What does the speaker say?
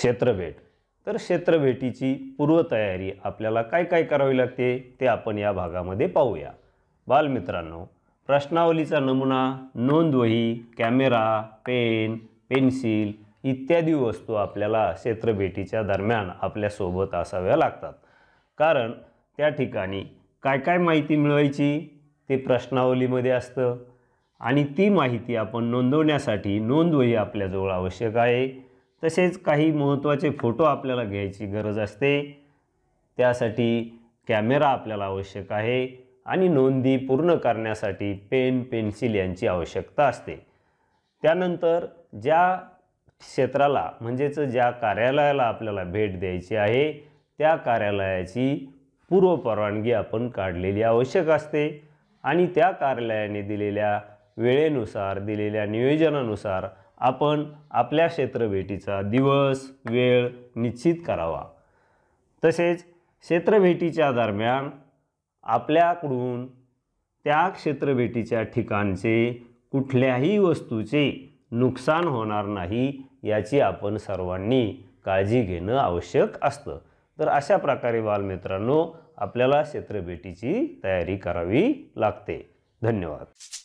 क्षेत्रभेट तर क्षेत्रभेटीची पूर्वतयारी आपल्याला काय काय करावी लागते ते आपण या भागामध्ये पाहूया बालमित्रांनो प्रश्नावलीचा नमुना नोंदवही कॅमेरा पेन पेन्सिल इत्यादी वस्तू आपल्याला क्षेत्रभेटीच्या दरम्यान आपल्यासोबत असाव्या लागतात कारण त्या ठिकाणी काय काय माहिती मिळवायची ते प्रश्नावलीमध्ये असतं आणि ती माहिती आपण नोंदवण्यासाठी नोंदवही आपल्याजवळ आवश्यक आहे तसेच काही महत्त्वाचे फोटो आपल्याला घ्यायची गरज असते त्यासाठी कॅमेरा आपल्याला आवश्यक आहे आणि नोंदी पूर्ण करण्यासाठी पेन पेन्सिल यांची आवश्यकता असते त्यानंतर ज्या क्षेत्राला म्हणजेच ज्या कार्यालयाला आपल्याला भेट द्यायची आहे त्या कार्यालयाची पूर्वपरवानगी आपण काढलेली आवश्यक असते आणि त्या कार्यालयाने दिलेल्या वेळेनुसार दिलेल्या नियोजनानुसार आपण आपल्या क्षेत्रभेटीचा दिवस वेळ निश्चित करावा तसेच क्षेत्रभेटीच्या दरम्यान आपल्याकडून त्या क्षेत्रभेटीच्या ठिकाणचे कुठल्याही वस्तूचे नुकसान होणार नाही याची आपण सर्वांनी काळजी घेणं आवश्यक असतं तर अशा प्रकारे बालमित्रांनो आपल्याला क्षेत्रभेटीची तयारी करावी लागते धन्यवाद